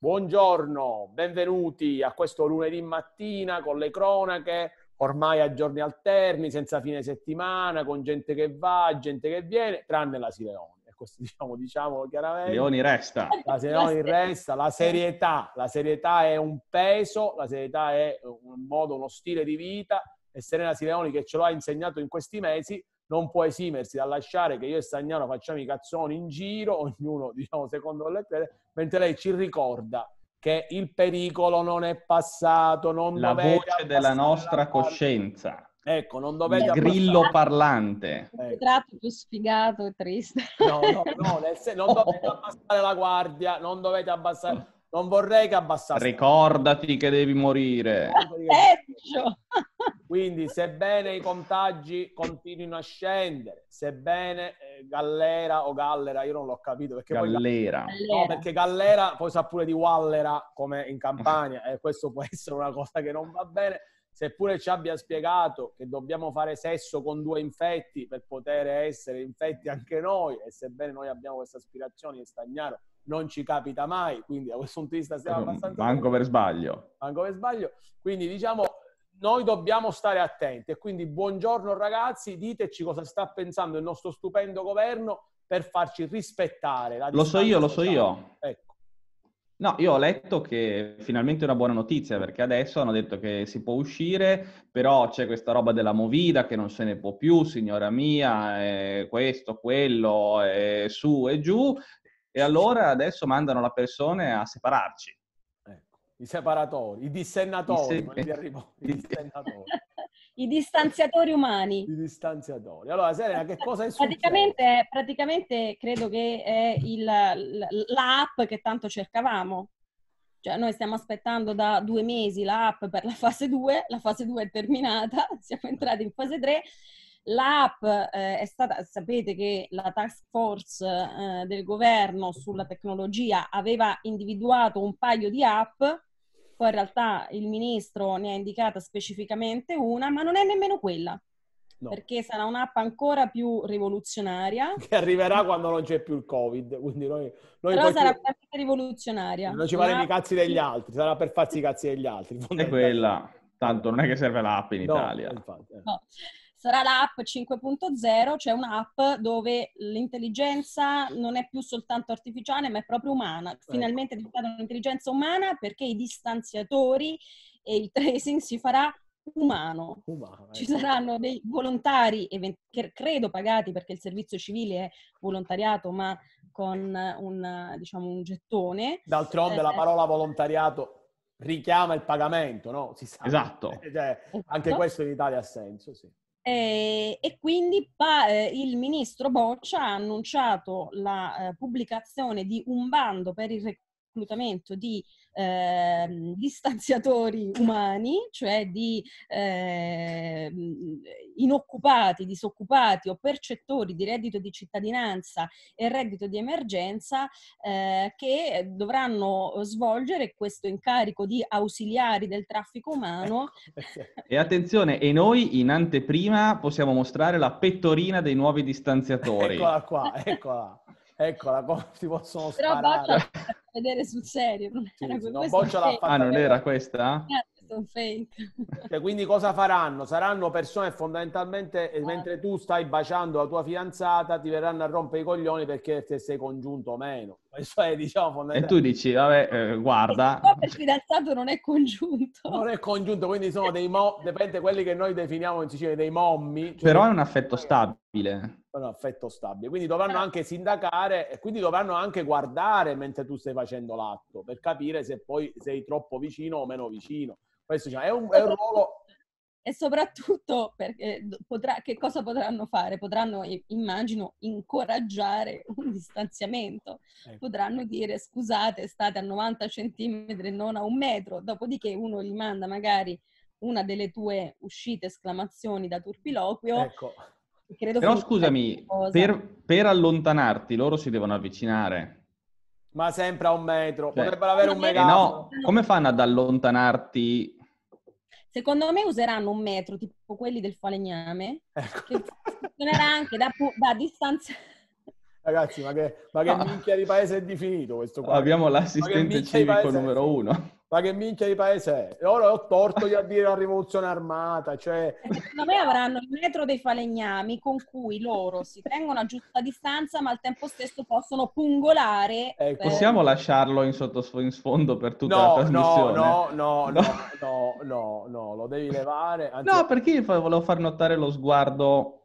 Buongiorno, benvenuti a questo lunedì mattina con le cronache, ormai a giorni alterni, senza fine settimana, con gente che va, gente che viene, tranne la Sileoni. E questo diciamo, diciamo chiaramente. Sileoni resta. La Sileoni resta, la serietà. La serietà è un peso, la serietà è un modo, uno stile di vita e Serena Sileoni che ce lo ha insegnato in questi mesi non può esimersi da lasciare che io e Stagnano facciamo i cazzoni in giro, ognuno diciamo secondo le crede, mentre lei ci ricorda che il pericolo non è passato, non la voce della nostra la... coscienza. Ecco, non dovete... Il grillo parlante. Ecco. Il Tratto più sfigato e triste. No, no, no, non dovete abbassare la guardia, non dovete abbassare... Non vorrei che abbassasse. Ricordati che devi morire. Peggio! Quindi, sebbene i contagi continuino a scendere, sebbene eh, Gallera o Gallera, io non l'ho capito perché Gallera. Poi, no, perché Gallera poi sa pure di Wallera come in Campania e questo può essere una cosa che non va bene. Seppure ci abbia spiegato che dobbiamo fare sesso con due infetti per poter essere infetti anche noi, e sebbene noi abbiamo questa aspirazione, è stagnaro, non ci capita mai, quindi da questo punto di vista siamo abbastanza... Manco per sbaglio. Manco per sbaglio. Quindi diciamo, noi dobbiamo stare attenti e quindi buongiorno ragazzi, diteci cosa sta pensando il nostro stupendo governo per farci rispettare. lo so io, lo so io. Ecco. No, io ho letto che finalmente è una buona notizia perché adesso hanno detto che si può uscire, però c'è questa roba della movida che non se ne può più, signora mia, eh, questo, quello, eh, su e giù. E allora adesso mandano la persona a separarci. I separatori, i dissennatori, I, se... arrivo, i, dissennatori. I distanziatori umani. I distanziatori. Allora, Serena, che cosa è successo? Praticamente, credo che è il, l'app che tanto cercavamo. Cioè, noi stiamo aspettando da due mesi l'app per la fase 2, la fase 2 è terminata, siamo entrati in fase 3. L'app eh, è stata, sapete che la task force eh, del governo sulla tecnologia aveva individuato un paio di app poi in realtà il ministro ne ha indicata specificamente una, ma non è nemmeno quella. No. Perché sarà un'app ancora più rivoluzionaria. Che arriverà quando non c'è più il Covid. Quindi noi, noi Però sarà più... veramente rivoluzionaria. Non ci faremo i cazzi degli altri, sarà per farsi i cazzi degli altri. È quella. Tanto non è che serve l'app in no, Italia. Infatti, eh. no sarà l'app 5.0, cioè un'app dove l'intelligenza non è più soltanto artificiale, ma è proprio umana. Ecco. Finalmente è diventata un'intelligenza umana perché i distanziatori e il tracing si farà umano. umano Ci ecco. saranno dei volontari, credo pagati perché il servizio civile è volontariato, ma con un, diciamo, un gettone. D'altronde eh, la parola volontariato richiama il pagamento, no? Si sa. Esatto. Eh, cioè, anche esatto. questo in Italia ha senso, sì. Eh, e quindi pa- eh, il ministro Boccia ha annunciato la eh, pubblicazione di un bando per il recupero reclutamento di eh, distanziatori umani, cioè di eh, inoccupati, disoccupati o percettori di reddito di cittadinanza e reddito di emergenza eh, che dovranno svolgere questo incarico di ausiliari del traffico umano. Ecco, eh e attenzione, e noi in anteprima possiamo mostrare la pettorina dei nuovi distanziatori. Eccola qua, eccola ecco la cosa ti possono sparare. Però Boccia vedere sul serio. Non sì, era, no, l'ha fatta ah, non era questa? Eh, cioè, quindi cosa faranno? Saranno persone fondamentalmente, ah. mentre tu stai baciando la tua fidanzata, ti verranno a rompere i coglioni perché se sei congiunto o meno. Cioè, diciamo, fondamentalmente... E tu dici, vabbè, eh, guarda... il fidanzato non è congiunto. Non è congiunto, quindi sono dei... Mo... Dipende quelli che noi definiamo in Sicilia dei mommi. Cioè... Però è un affetto stabile un affetto stabile. Quindi dovranno anche sindacare e quindi dovranno anche guardare mentre tu stai facendo l'atto per capire se poi sei troppo vicino o meno vicino. Questo cioè, è, un, è un ruolo e soprattutto perché potrà, che cosa potranno fare? Potranno, immagino, incoraggiare un distanziamento. Eh. Potranno dire scusate, state a 90 centimetri non a un metro, dopodiché uno gli manda magari una delle tue uscite esclamazioni da turpiloquio ecco. Credo Però scusami, per, per, allontanarti loro si devono avvicinare. Ma sempre a un metro, cioè, potrebbero avere un eh, metro. No, come fanno ad allontanarti? Secondo me useranno un metro, tipo quelli del falegname, ecco. che funzionerà anche da, da distanza... Ragazzi, ma che, ma che ah. minchia di paese è definito questo qua? Eh? Abbiamo l'assistente civico numero uno ma che minchia di paese è? E ora ho torto di dire la rivoluzione armata. Cioè... Eh, secondo me avranno il metro dei falegnami con cui loro si tengono a giusta distanza, ma al tempo stesso possono pungolare. Ecco. Possiamo lasciarlo in, sottosf- in sfondo per tutta no, la trasmissione? No, no, no, no, no, no, no, lo devi levare. Anzi... No, perché volevo far notare lo sguardo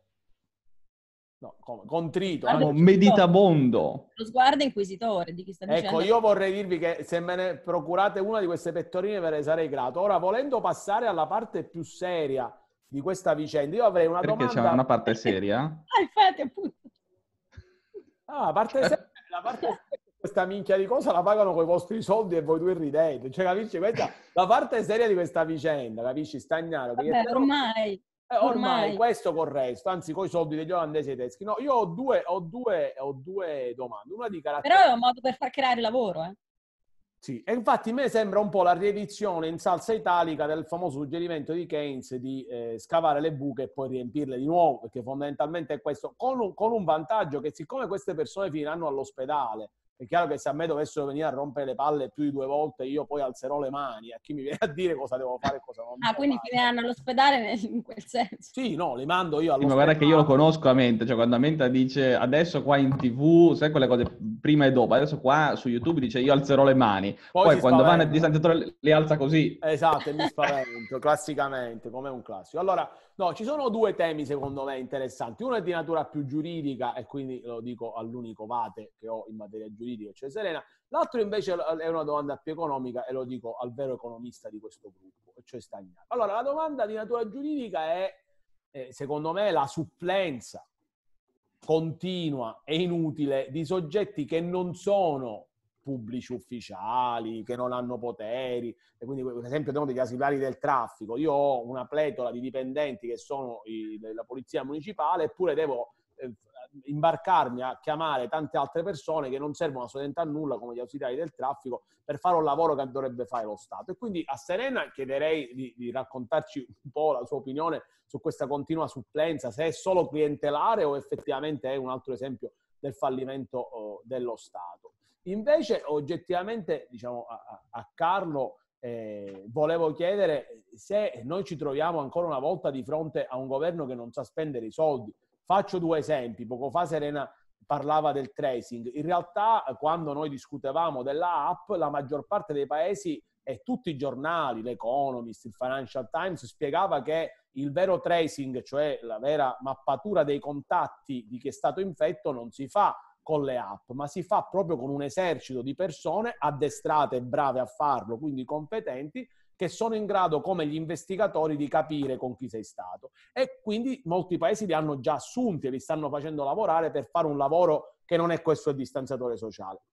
No, come? Contrito. anche... meditabondo. Lo sguardo inquisitore di chi sta ecco, dicendo. Ecco, io vorrei dirvi che se me ne procurate una di queste pettorine ve ne sarei grato. Ora, volendo passare alla parte più seria di questa vicenda, io avrei una Perché domanda... Perché c'è una parte seria? ah, infatti, appunto. Ah, la parte seria, parte questa minchia di cosa la pagano con i vostri soldi e voi due ridete. Cioè, capisci? Questa, la parte seria di questa vicenda, capisci? Stagnaro. Vabbè, ormai... Eh, ormai. ormai. questo col resto, anzi con i soldi degli olandesi e tedeschi. No, io ho due, ho due, ho due domande. Una di carattere... Però è un modo per far creare lavoro, eh? Sì, e infatti a me sembra un po' la riedizione in salsa italica del famoso suggerimento di Keynes di eh, scavare le buche e poi riempirle di nuovo, perché fondamentalmente è questo, con un, con un vantaggio che siccome queste persone finiranno all'ospedale, è chiaro che se a me dovessero venire a rompere le palle più di due volte, io poi alzerò le mani a chi mi viene a dire cosa devo fare e cosa non ah, devo fare. Ah, quindi finiranno all'ospedale in quel senso? Sì, no, li mando io all'ospedale. Sì, ma guarda che io lo conosco a mente, cioè quando a mente dice adesso qua in tv, sai quelle cose prima e dopo, adesso qua su YouTube dice io alzerò le mani, poi, poi quando spaventa. va nel distanziatore le alza così. Esatto, e mi spavento, classicamente, come un classico. Allora, No, ci sono due temi secondo me interessanti. Uno è di natura più giuridica e quindi lo dico all'unico vate che ho in materia giuridica, cioè Serena. L'altro invece è una domanda più economica e lo dico al vero economista di questo gruppo, cioè Stagnano. Allora, la domanda di natura giuridica è, eh, secondo me, la supplenza continua e inutile di soggetti che non sono pubblici ufficiali che non hanno poteri. E quindi, per esempio, abbiamo degli asilari del traffico. Io ho una pletora di dipendenti che sono i, la polizia municipale, eppure devo eh, imbarcarmi a chiamare tante altre persone che non servono assolutamente a nulla, come gli ausiliari del traffico, per fare un lavoro che dovrebbe fare lo Stato. E quindi a Serena chiederei di, di raccontarci un po' la sua opinione su questa continua supplenza, se è solo clientelare o effettivamente è un altro esempio del fallimento oh, dello Stato. Invece, oggettivamente, diciamo, a, a Carlo eh, volevo chiedere se noi ci troviamo ancora una volta di fronte a un governo che non sa spendere i soldi. Faccio due esempi. Poco fa Serena parlava del tracing. In realtà, quando noi discutevamo della app, la maggior parte dei paesi e tutti i giornali, l'Economist, il Financial Times, spiegava che il vero tracing, cioè la vera mappatura dei contatti di chi è stato infetto, non si fa con le app, ma si fa proprio con un esercito di persone addestrate e brave a farlo, quindi competenti, che sono in grado, come gli investigatori, di capire con chi sei stato. E quindi molti paesi li hanno già assunti e li stanno facendo lavorare per fare un lavoro che non è questo il distanziatore sociale.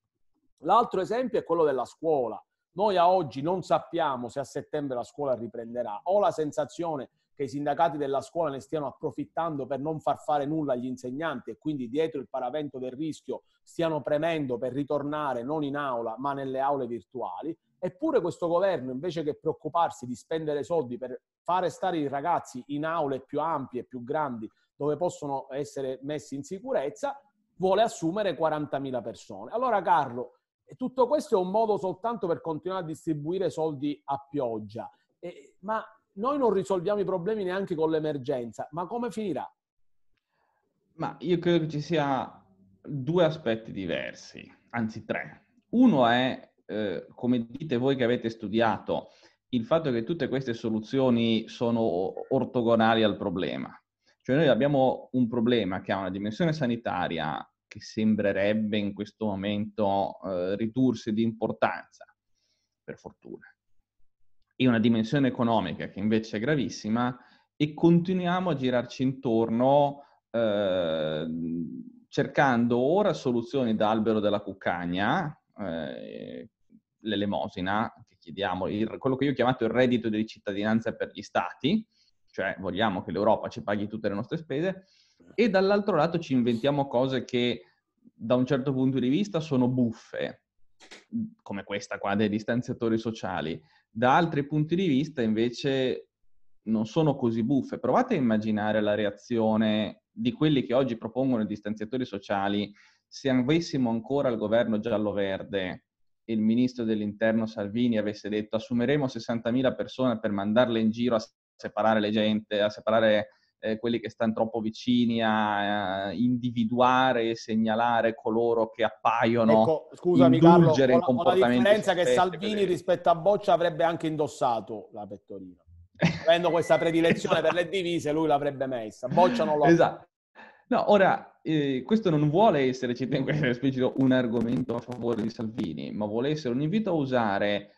L'altro esempio è quello della scuola. Noi a oggi non sappiamo se a settembre la scuola riprenderà. Ho la sensazione che che i sindacati della scuola ne stiano approfittando per non far fare nulla agli insegnanti e quindi dietro il paravento del rischio stiano premendo per ritornare non in aula ma nelle aule virtuali. Eppure questo governo, invece che preoccuparsi di spendere soldi per fare stare i ragazzi in aule più ampie, più grandi, dove possono essere messi in sicurezza, vuole assumere 40.000 persone. Allora Carlo, tutto questo è un modo soltanto per continuare a distribuire soldi a pioggia. Eh, ma noi non risolviamo i problemi neanche con l'emergenza, ma come finirà? Ma io credo che ci sia due aspetti diversi, anzi tre. Uno è, eh, come dite voi che avete studiato, il fatto che tutte queste soluzioni sono ortogonali al problema. Cioè noi abbiamo un problema che ha una dimensione sanitaria che sembrerebbe in questo momento eh, ridursi di importanza, per fortuna e una dimensione economica che invece è gravissima e continuiamo a girarci intorno eh, cercando ora soluzioni da albero della cuccagna, eh, l'elemosina che chiediamo, il, quello che io ho chiamato il reddito di cittadinanza per gli stati, cioè vogliamo che l'Europa ci paghi tutte le nostre spese, e dall'altro lato ci inventiamo cose che da un certo punto di vista sono buffe, come questa qua, dei distanziatori sociali. Da altri punti di vista invece non sono così buffe. Provate a immaginare la reazione di quelli che oggi propongono i distanziatori sociali se avessimo ancora il governo giallo-verde e il ministro dell'interno Salvini avesse detto assumeremo 60.000 persone per mandarle in giro a separare le gente, a separare eh, quelli che stanno troppo vicini a, a individuare e segnalare coloro che appaiono ecco, scusami, Carlo, in comportamenti la differenza che Salvini perché... rispetto a Boccia avrebbe anche indossato la pettorina. Avendo questa predilezione esatto. per le divise, lui l'avrebbe messa. Boccia non l'ha. Esatto. No, ora, eh, questo non vuole essere, ci tengo a essere esplicito, un argomento a favore di Salvini, ma vuole essere un invito a usare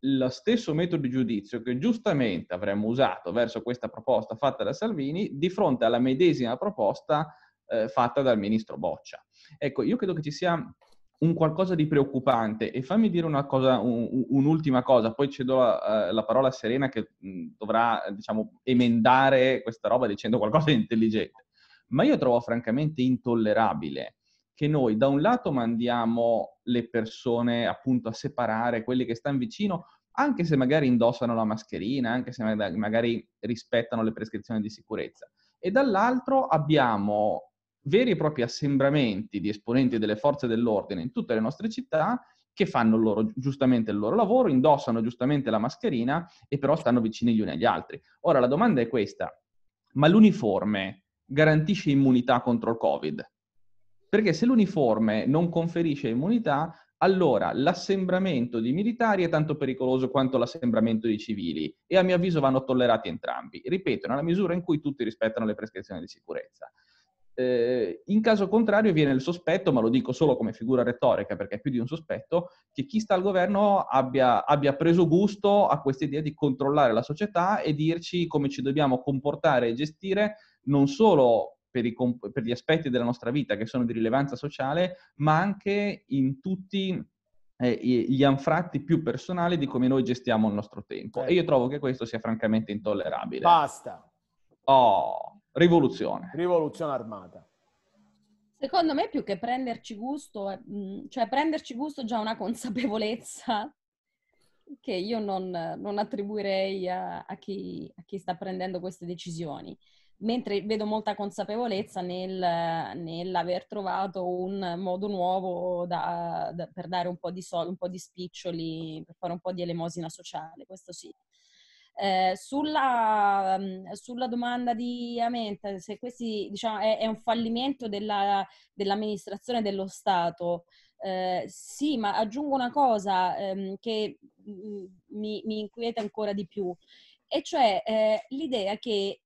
lo stesso metodo di giudizio che giustamente avremmo usato verso questa proposta fatta da Salvini di fronte alla medesima proposta eh, fatta dal ministro Boccia. Ecco, io credo che ci sia un qualcosa di preoccupante e fammi dire una cosa, un, un'ultima cosa, poi cedo la, eh, la parola a Serena che mh, mm, dovrà diciamo, emendare questa roba dicendo qualcosa di intelligente. Ma io trovo francamente intollerabile che noi da un lato mandiamo le persone appunto a separare quelli che stanno vicino, anche se magari indossano la mascherina, anche se magari rispettano le prescrizioni di sicurezza. E dall'altro abbiamo veri e propri assembramenti di esponenti delle forze dell'ordine in tutte le nostre città che fanno loro, giustamente il loro lavoro, indossano giustamente la mascherina e però stanno vicini gli uni agli altri. Ora la domanda è questa, ma l'uniforme garantisce immunità contro il Covid? Perché se l'uniforme non conferisce immunità, allora l'assembramento di militari è tanto pericoloso quanto l'assembramento di civili e a mio avviso vanno tollerati entrambi, ripeto, nella misura in cui tutti rispettano le prescrizioni di sicurezza. Eh, in caso contrario viene il sospetto, ma lo dico solo come figura retorica perché è più di un sospetto, che chi sta al governo abbia, abbia preso gusto a questa idea di controllare la società e dirci come ci dobbiamo comportare e gestire non solo per, i, per gli aspetti della nostra vita che sono di rilevanza sociale, ma anche in tutti eh, gli anfratti più personali di come noi gestiamo il nostro tempo. Certo. E io certo. trovo che questo sia francamente intollerabile. Basta. Oh, rivoluzione. Rivoluzione armata. Secondo me più che prenderci gusto, mm, cioè prenderci gusto già una consapevolezza che io non, non attribuirei a, a, chi, a chi sta prendendo queste decisioni mentre vedo molta consapevolezza nel, nell'aver trovato un modo nuovo da, da, per dare un po' di soldi, un po' di spiccioli, per fare un po' di elemosina sociale, questo sì. Eh, sulla, mm, sulla, domanda di Amenta, se questo diciamo, è, è un fallimento della, dell'amministrazione dello Stato, eh, sì, ma aggiungo una cosa ehm, che mm, mm, mi, mi, inquieta ancora di più, e cioè eh, l'idea che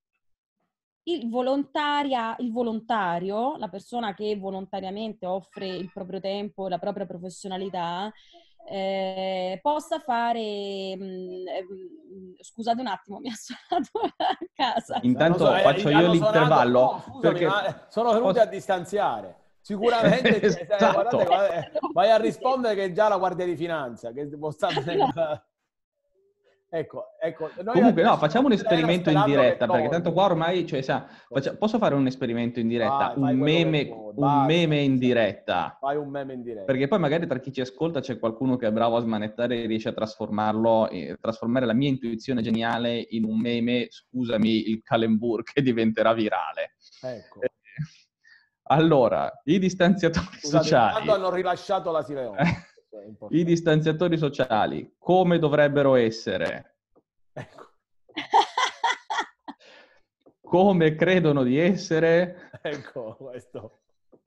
il, volontaria, il volontario, la persona che volontariamente offre il proprio tempo, la propria professionalità, eh, possa fare. Mh, mm, eh, mm, scusate un attimo, mi ha suonato a casa. Intanto hanno, eh, faccio io l'intervallo. Suonato, no, scusami, eh, sono venuti posso... a distanziare. Sicuramente esatto. guardate, guardate, vai a rispondere che è già la Guardia di Finanza che può stare no. Ecco, ecco. Comunque, no, facciamo un esperimento in diretta, perché tanto qua ormai, cioè, sa, faccia, posso fare un esperimento in diretta? Vai, un, meme, un Vai, meme, in diretta. Fai un meme in diretta. Perché poi magari tra chi ci ascolta c'è qualcuno che è bravo a smanettare e riesce a trasformarlo, eh, trasformare la mia intuizione geniale in un meme, scusami, il calembur, che diventerà virale. Ecco. Eh, allora, i distanziatori Scusate, sociali. Quando hanno rilasciato la Sileone. I distanziatori sociali, come dovrebbero essere? Ecco. come credono di essere? Ecco, questo.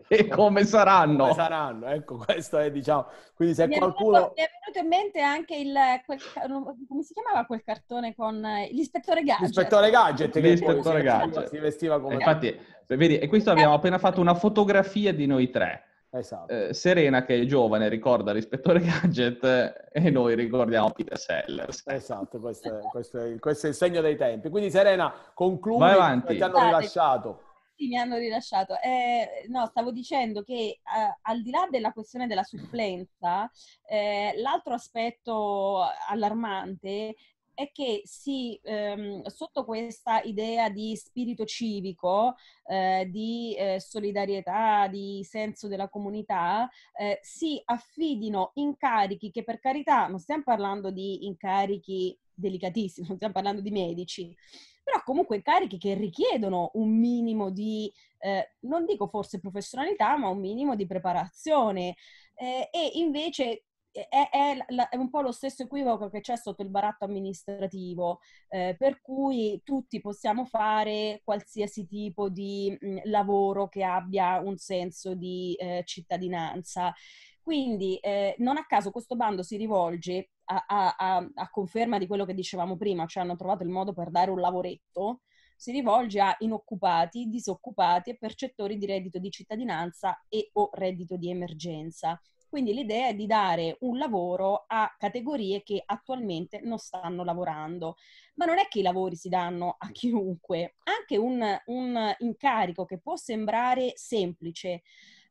E come saranno? Come saranno, ecco, questo è, diciamo, quindi se mi qualcuno... mi è venuto in mente anche il, quel, come si chiamava quel cartone con eh, l'ispettore Gadget? L'ispettore Gadget, l'ispettore Gadget. Si vestiva come... Infatti, vedi, e questo abbiamo appena fatto una fotografia di noi tre. Esatto. Eh, Serena che è giovane ricorda l'ispettore Gadget eh, e noi ricordiamo Peter Sellers. Esatto, questo è, questo, è, questo è, il segno dei tempi. Quindi Serena, concludi e ti hanno rilasciato. Sì, mi hanno rilasciato. Eh, no, stavo dicendo che eh, al di là della questione della supplenza, eh, l'altro aspetto allarmante è che si, ehm, sotto questa idea di spirito civico, eh, di eh, solidarietà, di senso della comunità, eh, si affidino incarichi che per carità non stiamo parlando di incarichi delicatissimi, non stiamo parlando di medici, però comunque incarichi che richiedono un minimo di, eh, non dico forse professionalità, ma un minimo di preparazione. Eh, e invece è, è, è, un po' lo stesso equivoco che c'è sotto il baratto amministrativo, eh, per cui tutti possiamo fare qualsiasi tipo di mh, mm, lavoro che abbia un senso di eh, cittadinanza. Quindi eh, non a caso questo bando si rivolge a, a, a, a, conferma di quello che dicevamo prima, cioè hanno trovato il modo per dare un lavoretto, si rivolge a inoccupati, disoccupati e percettori di reddito di cittadinanza e o reddito di emergenza. Quindi l'idea è di dare un lavoro a categorie che attualmente non stanno lavorando. Ma non è che i lavori si danno a chiunque, anche un, un incarico che può sembrare semplice,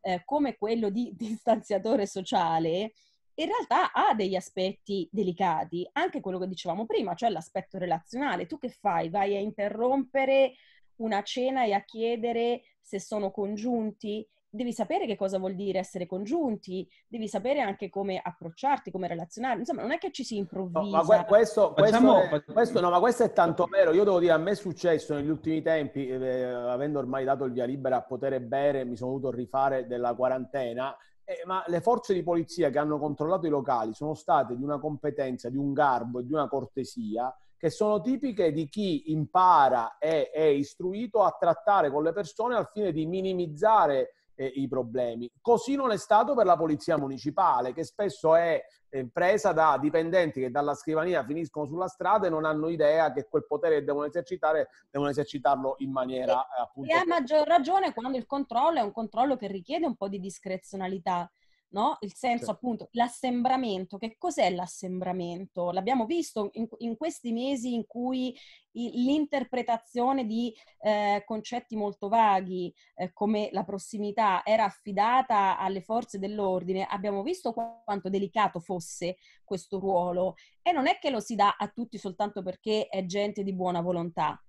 eh, come quello di distanziatore sociale, in realtà ha degli aspetti delicati, anche quello che dicevamo prima, cioè l'aspetto relazionale. Tu che fai? Vai a interrompere una cena e a chiedere se sono congiunti? devi sapere che cosa vuol dire essere congiunti, devi sapere anche come approcciarti, come relazionare. Insomma, non è che ci si improvvisa. No, ma questo, questo, Facciamo... è, questo, no, ma questo è tanto vero. Io devo dire, a me è successo negli ultimi tempi, eh, avendo ormai dato il via libera a poter bere, mi sono dovuto rifare della quarantena. Eh, ma le forze di polizia che hanno controllato i locali sono state di una competenza, di un garbo e di una cortesia che sono tipiche di chi impara e è istruito a trattare con le persone al fine di minimizzare eh, i problemi. Così non è stato per la polizia municipale, che spesso è eh, presa da dipendenti che dalla scrivania finiscono sulla strada e non hanno idea che quel potere che devono esercitare devono esercitarlo in maniera e, appunto. Eh, e ha maggior ragione quando il controllo è un controllo che richiede un po' di discrezionalità no? Il senso sì. appunto, l'assembramento, che cos'è l'assembramento? L'abbiamo visto in, in questi mesi in cui l'interpretazione di eh, concetti molto vaghi eh, come la prossimità era affidata alle forze dell'ordine, abbiamo visto quanto delicato fosse questo ruolo e non è che lo si dà a tutti soltanto perché è gente di buona volontà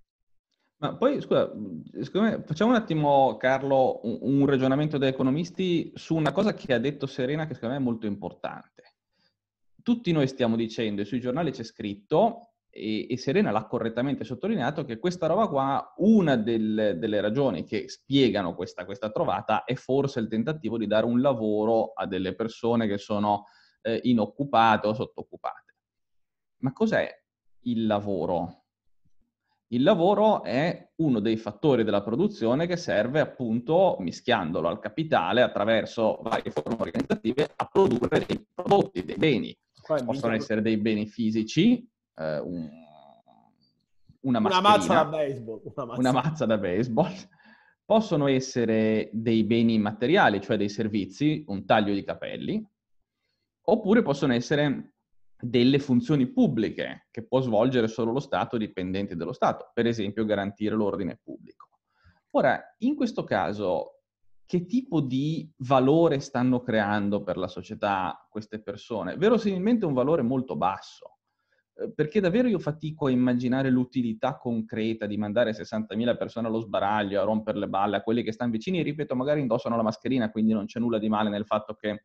ma poi, scusa, me, facciamo un attimo, Carlo, un, un ragionamento da economisti su una cosa che ha detto Serena che secondo me è molto importante. Tutti noi stiamo dicendo, e sui giornali c'è scritto, e, Serena l'ha correttamente sottolineato che questa roba qua, una del, delle ragioni che spiegano questa, questa, trovata è forse il tentativo di dare un lavoro a delle persone che sono eh, inoccupate o sottoccupate. Ma cos'è il lavoro? Il lavoro è uno dei fattori della produzione che serve appunto, mischiandolo al capitale attraverso varie forme organizzative, a produrre dei prodotti, dei beni. Quindi, Possono essere dei beni fisici, eh, un, una, una mazza da baseball. Una mazza. una mazza da baseball. Possono essere dei beni materiali, cioè dei servizi, un taglio di capelli, oppure possono essere delle funzioni pubbliche che può svolgere solo lo Stato, dipendenti dello Stato, per esempio garantire l'ordine pubblico. Ora, in questo caso, che tipo di valore stanno creando per la società queste persone? Verosimilmente un valore molto basso, eh, perché davvero io fatico a immaginare l'utilità concreta di mandare 60.000 persone allo sbaraglio, a rompere le balle a quelli che stanno vicini ripeto, magari indossano la mascherina, quindi non c'è nulla di male nel fatto che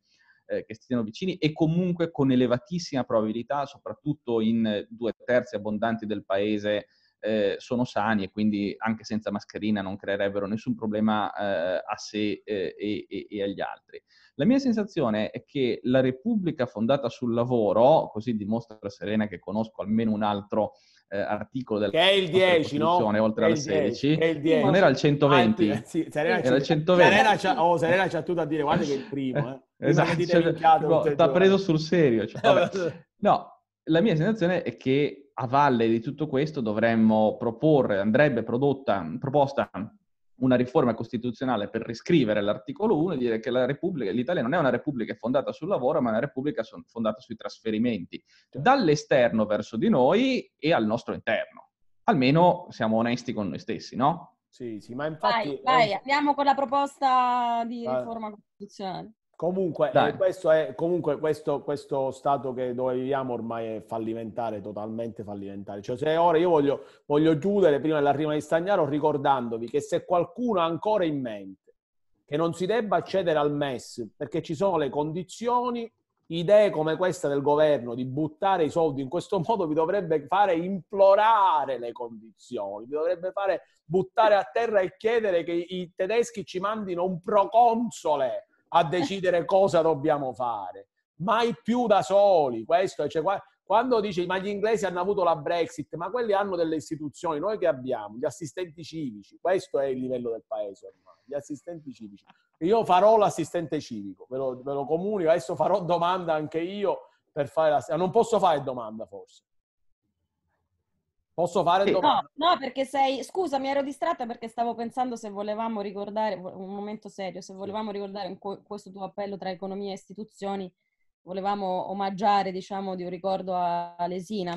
eh, che stiano vicini e comunque con elevatissima probabilità, soprattutto in eh, due terzi abbondanti del paese, eh, sono sani e quindi anche senza mascherina non creerebbero nessun problema eh, a sé eh, e, e, agli altri. La mia sensazione è che la Repubblica fondata sul lavoro, così dimostra Serena che conosco almeno un altro eh, articolo della che è il 10, no? oltre al 16, non era il 120, ah, sì, era, il 120. Serena c'ha, oh, Serena c'ha tutto da dire, guarda che è il primo, eh. esatto, cioè, no, t'ha preso sul serio. Cioè, no, la mia sensazione è che a valle di tutto questo dovremmo proporre, andrebbe prodotta, proposta una riforma costituzionale per riscrivere l'articolo 1 e dire che la Repubblica, l'Italia non è una repubblica fondata sul lavoro, ma una repubblica fondata sui trasferimenti, certo. dall'esterno verso di noi e al nostro interno. Almeno siamo onesti con noi stessi, no? Sì, sì, ma infatti... Vai, vai, andiamo con la proposta di ah. riforma costituzionale. Comunque, eh, questo è, comunque questo, questo stato che dove viviamo ormai è fallimentare, totalmente fallimentare. Cioè, se ora io voglio, voglio chiudere prima dell'arrivo di Stagnaro ricordandovi che se qualcuno ha ancora in mente che non si debba accedere al MES perché ci sono le condizioni, idee come questa del governo di buttare i soldi in questo modo vi dovrebbe fare implorare le condizioni, vi dovrebbe fare buttare a terra e chiedere che i tedeschi ci mandino un proconsole a decidere cosa dobbiamo fare. Mai più da soli. Questo, cioè, quando dici ma gli inglesi hanno avuto la Brexit, ma quelli hanno delle istituzioni, noi che abbiamo? Gli assistenti civici, questo è il livello del paese ormai, gli assistenti civici. Io farò l'assistente civico, ve lo, ve lo comunico, adesso farò domanda anche io per fare la... Non posso fare domanda forse, Posso fare sì. domanda? No, no, perché sei... Scusa, mi ero distratta perché stavo pensando se volevamo ricordare, un momento serio, se volevamo ricordare in questo tuo appello tra economia e istituzioni, volevamo omaggiare, diciamo, di un ricordo a, Lesina.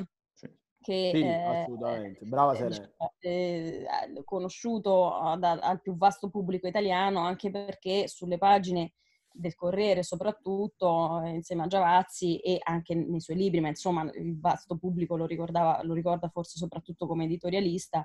Che, sì, eh, assolutamente. Brava eh, Serena. Diciamo, eh, conosciuto ad, al più vasto pubblico italiano anche perché sulle pagine del Corriere soprattutto, eh, insieme a Giavazzi e anche nei suoi libri, ma insomma il vasto pubblico lo, lo ricorda forse soprattutto come editorialista,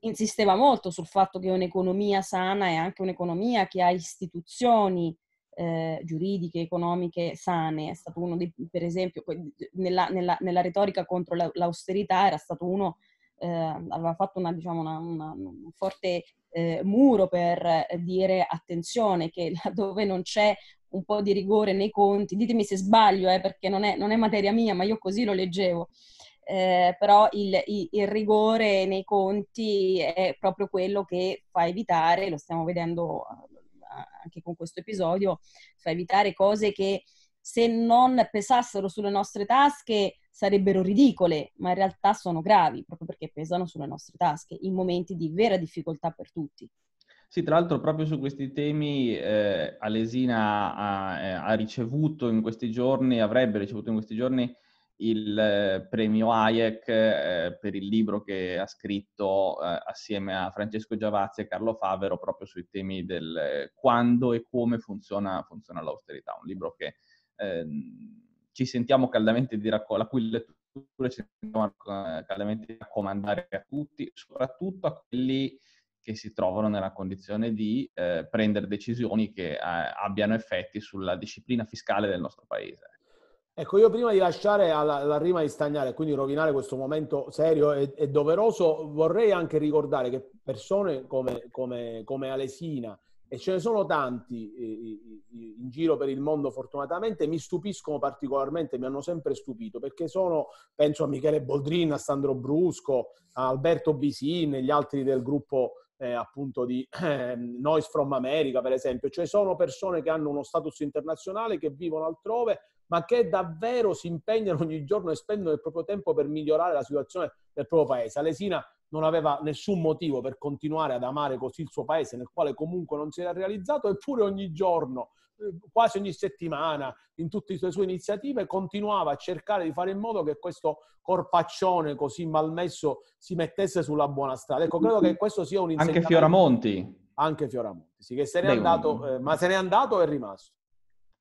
insisteva molto sul fatto che un'economia sana è anche un'economia che ha istituzioni eh, giuridiche, economiche sane. È stato uno dei, per esempio, nella, nella, nella retorica contro l'austerità era stato uno, eh, aveva fatto una, diciamo, una, una, un forte eh, muro per eh, dire attenzione che laddove non c'è un po' di rigore nei conti, ditemi se sbaglio eh, perché non è, non è, materia mia ma io così lo leggevo, eh, però il, il, il rigore nei conti è proprio quello che fa evitare, lo stiamo vedendo eh, anche con questo episodio, fa evitare cose che se non pesassero sulle nostre tasche sarebbero ridicole, ma in realtà sono gravi, proprio perché pesano sulle nostre tasche, in momenti di vera difficoltà per tutti. Sì, tra l'altro proprio su questi temi eh, Alesina ha, eh, ha, ricevuto in questi giorni, avrebbe ricevuto in questi giorni il eh, premio Hayek eh, per il libro che ha scritto eh, assieme a Francesco Giavazzi e Carlo Favero proprio sui temi del eh, quando e come funziona, funziona l'austerità, un libro che ehm, ci sentiamo caldamente di raccom- la cui lettura ci sentiamo eh, caldamente di raccomandare a tutti, soprattutto a quelli che si trovano nella condizione di eh, prendere decisioni che eh, abbiano effetti sulla disciplina fiscale del nostro paese. Ecco, io prima di lasciare alla, alla rima di stagnare, quindi rovinare questo momento serio e, e doveroso, vorrei anche ricordare che persone come, come, come Alesina, e ce ne sono tanti eh, eh, eh, in giro per il mondo fortunatamente, mi stupiscono particolarmente, mi hanno sempre stupito, perché sono, penso a Michele Boldrin, a Sandro Brusco, a Alberto Bisin e gli altri del gruppo eh, appunto di eh, Noise from America, per esempio, cioè sono persone che hanno uno status internazionale, che vivono altrove, ma che davvero si impegnano ogni giorno e spendono il proprio tempo per migliorare la situazione del proprio paese. Alesina non aveva nessun motivo per continuare ad amare così il suo paese nel quale comunque non si era realizzato, eppure ogni giorno, eh, quasi ogni settimana, in tutte le sue iniziative, continuava a cercare di fare in modo che questo corpaccione così malmesso si mettesse sulla buona strada. Ecco, credo che questo sia un insegnamento. Anche Fioramonti. Anche Fioramonti, sì, che se n'è Beh, andato, eh, ma se n'è andato è rimasto.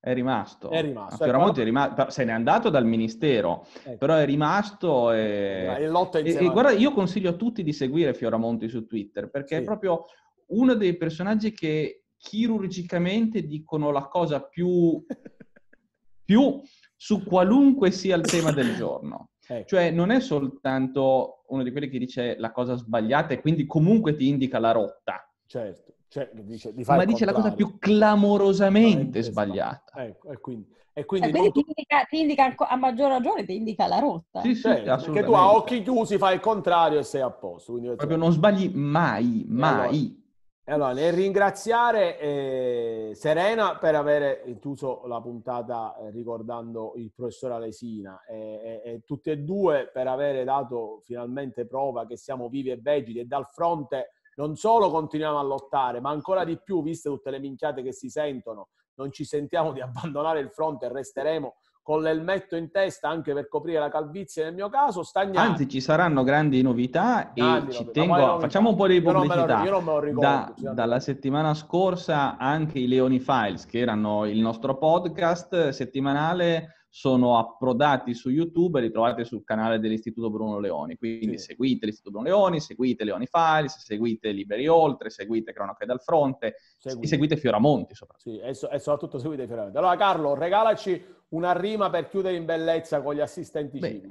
È rimasto. È rimasto. Ah, ecco, è rimasto, se n'è andato dal ministero, ecco. però è rimasto e... e lotta e, e guarda, io consiglio a tutti di seguire Fioramonti su Twitter, perché sì. è proprio uno dei personaggi che chirurgicamente dicono la cosa più... più su qualunque sia il tema del giorno. Ecco. Cioè non è soltanto uno di quelli che dice la cosa sbagliata e quindi comunque ti indica la rotta. Certo. Cioè, dice, ma dice la cosa più clamorosamente sbagliata. Ecco, e quindi, e quindi, eh, quindi molto... ti, indica, ti, indica, a maggior ragione, ti indica la rotta. Sì, sì, cioè, perché tu a occhi chiusi fai il contrario e sei a posto. Quindi... Proprio non sbagli mai, mai. E allora, nel ringraziare eh, Serena per aver chiuso la puntata eh, ricordando il professor Alesina e tutti e due per aver dato finalmente prova che siamo vivi e vegeti e dal fronte non solo continuiamo a lottare, ma ancora di più, viste tutte le minchiate che si sentono, non ci sentiamo di abbandonare il fronte e resteremo con l'elmetto in testa anche per coprire la calvizie nel mio caso, stagnati. Anzi, ci saranno grandi novità e grandi ci novità. tengo a... novità. facciamo un po' di pubblicità. Io non me lo ricordo. Da, dalla settimana scorsa anche i Leoni Files, che erano il nostro podcast settimanale, sono approdati su YouTube e li trovate sul canale dell'Istituto Bruno Leoni. Quindi sì. seguite l'Istituto Bruno Leoni, seguite Leoni Files, seguite Liberi Oltre, seguite Cronache dal Fronte, seguite, seguite Fioramonti soprattutto. Sì, e, e soprattutto seguite Fioramonti. Allora Carlo, regalaci una rima per chiudere in bellezza con gli assistenti Beh,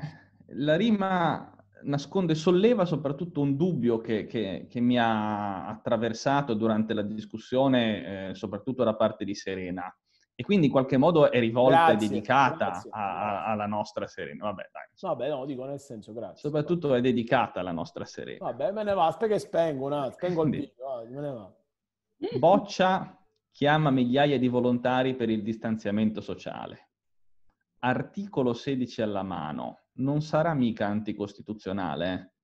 La rima nasconde, solleva soprattutto un dubbio che, che, che, mi ha attraversato durante la discussione, eh, soprattutto da parte di Serena e quindi in qualche modo è rivolta grazie, e dedicata grazie, a, grazie. alla nostra Serena. Vabbè, dai. Vabbè, no, dico nel senso, grazie. Soprattutto vabbè. è dedicata alla nostra Serena. Vabbè, me ne va, aspetta che spengo, no, spengo il video, me ne va. Boccia chiama migliaia di volontari per il distanziamento sociale. Articolo 16 alla mano, non sarà mica anticostituzionale?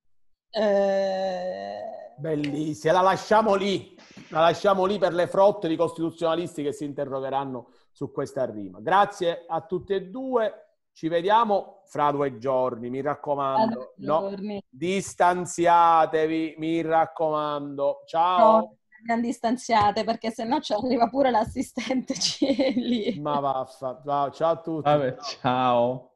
Eh... Bellissima, la lasciamo lì, la lasciamo lì per le frotte di costituzionalisti che si interrogheranno su questa rima. Grazie a tutti e due. Ci vediamo fra due giorni, mi raccomando. No, distanziatevi, mi raccomando. Ciao. No, non distanziate perché sennò ci arriva pure l'assistente Cieli. Ma vaffa. Ciao, ciao a tutti. Vabbè, ciao. ciao.